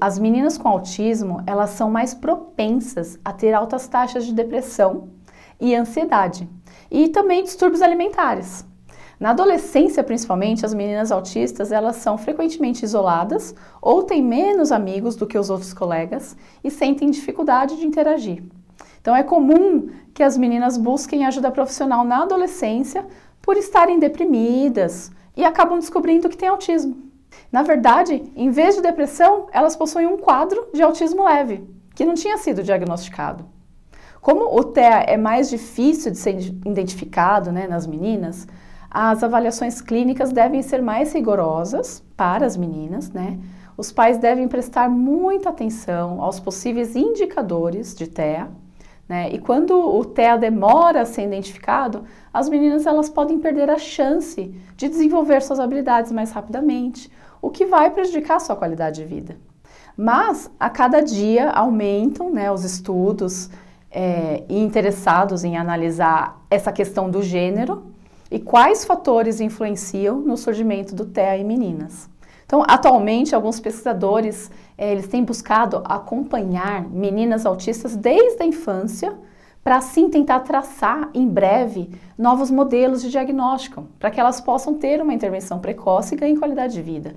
As meninas com autismo, elas são mais propensas a ter altas taxas de depressão e ansiedade e também distúrbios alimentares. Na adolescência, principalmente, as meninas autistas, elas são frequentemente isoladas ou têm menos amigos do que os outros colegas e sentem dificuldade de interagir. Então é comum que as meninas busquem ajuda profissional na adolescência por estarem deprimidas e acabam descobrindo que têm autismo. Na verdade, em vez de depressão, elas possuem um quadro de autismo leve, que não tinha sido diagnosticado. Como o TEA é mais difícil de ser identificado né, nas meninas, as avaliações clínicas devem ser mais rigorosas para as meninas, né? Os pais devem prestar muita atenção aos possíveis indicadores de TEA né? E quando o TEA demora a ser identificado, as meninas elas podem perder a chance de desenvolver suas habilidades mais rapidamente, o que vai prejudicar a sua qualidade de vida. Mas a cada dia aumentam né, os estudos é, interessados em analisar essa questão do gênero e quais fatores influenciam no surgimento do TEA em meninas. Então, atualmente, alguns pesquisadores eh, eles têm buscado acompanhar meninas autistas desde a infância para assim tentar traçar em breve novos modelos de diagnóstico, para que elas possam ter uma intervenção precoce e ganhem qualidade de vida.